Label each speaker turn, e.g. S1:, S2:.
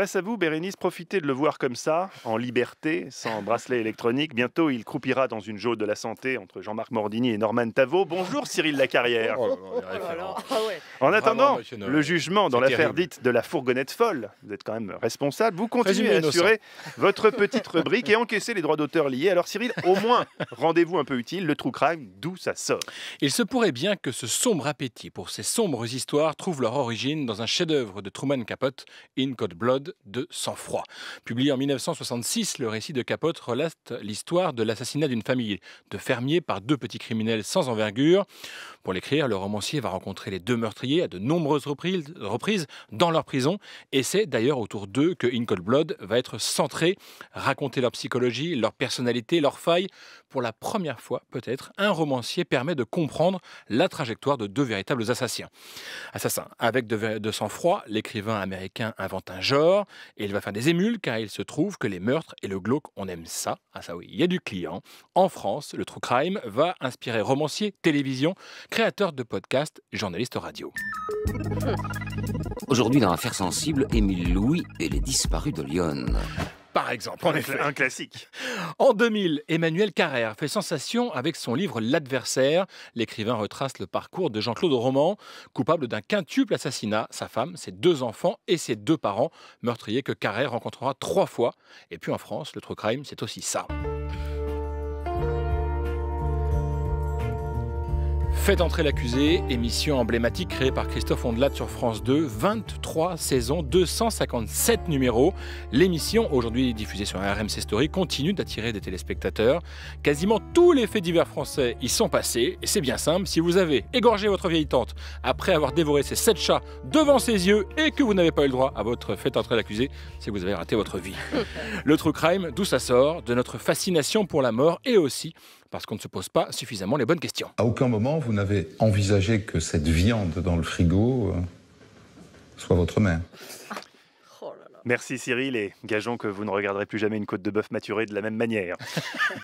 S1: Face à vous, Bérénice, profitez de le voir comme ça, en liberté, sans bracelet électronique. Bientôt, il croupira dans une jauge de la santé entre Jean-Marc Mordini et Norman Tavot. Bonjour Cyril Lacarrière. Oh oh ah en attendant le jugement dans l'affaire dite de la fourgonnette folle, vous êtes quand même responsable, vous continuez à assurer votre petite rubrique et encaisser les droits d'auteur liés. Alors Cyril, au moins, rendez-vous un peu utile, le true crime, d'où ça sort.
S2: Il se pourrait bien que ce sombre appétit pour ces sombres histoires trouve leur origine dans un chef-d'œuvre de Truman Capote, In Cold Blood, de sang-froid. Publié en 1966, le récit de Capote relate l'histoire de l'assassinat d'une famille de fermiers par deux petits criminels sans envergure. Pour l'écrire, le romancier va rencontrer les deux meurtriers à de nombreuses reprises, dans leur prison, et c'est d'ailleurs autour d'eux que In Cold Blood va être centré, raconter leur psychologie, leur personnalité, leurs failles. Pour la première fois, peut-être, un romancier permet de comprendre la trajectoire de deux véritables assassins. Assassin Avec de sang-froid, l'écrivain américain invente un genre et il va faire des émules car il se trouve que les meurtres et le glauque, on aime ça. Ah ça oui, il y a du client. En France, le true crime va inspirer romancier, télévision, créateur de podcasts, journaliste radio. Aujourd'hui dans Affaires sensible, Émile Louis et les disparus de Lyon exemple. En effet. Un classique. En 2000, Emmanuel Carrère fait sensation avec son livre L'adversaire. L'écrivain retrace le parcours de Jean-Claude Roman, coupable d'un quintuple assassinat. Sa femme, ses deux enfants et ses deux parents, meurtriers que Carrère rencontrera trois fois. Et puis en France, le true crime, c'est aussi ça. Faites entrer l'accusé, émission emblématique créée par Christophe Ondelat sur France 2, 23 saisons, 257 numéros. L'émission, aujourd'hui diffusée sur RMC Story, continue d'attirer des téléspectateurs. Quasiment tous les faits divers français y sont passés, et c'est bien simple, si vous avez égorgé votre vieille tante après avoir dévoré ses sept chats devant ses yeux et que vous n'avez pas eu le droit à votre faites entrer l'accusé, c'est que vous avez raté votre vie. Le true crime, d'où ça sort, de notre fascination pour la mort et aussi parce qu'on ne se pose pas suffisamment les bonnes questions. À aucun moment, vous n'avez envisagé que cette viande dans le frigo euh, soit votre mère.
S1: Merci Cyril et gageons que vous ne regarderez plus jamais une côte de bœuf maturée de la même manière.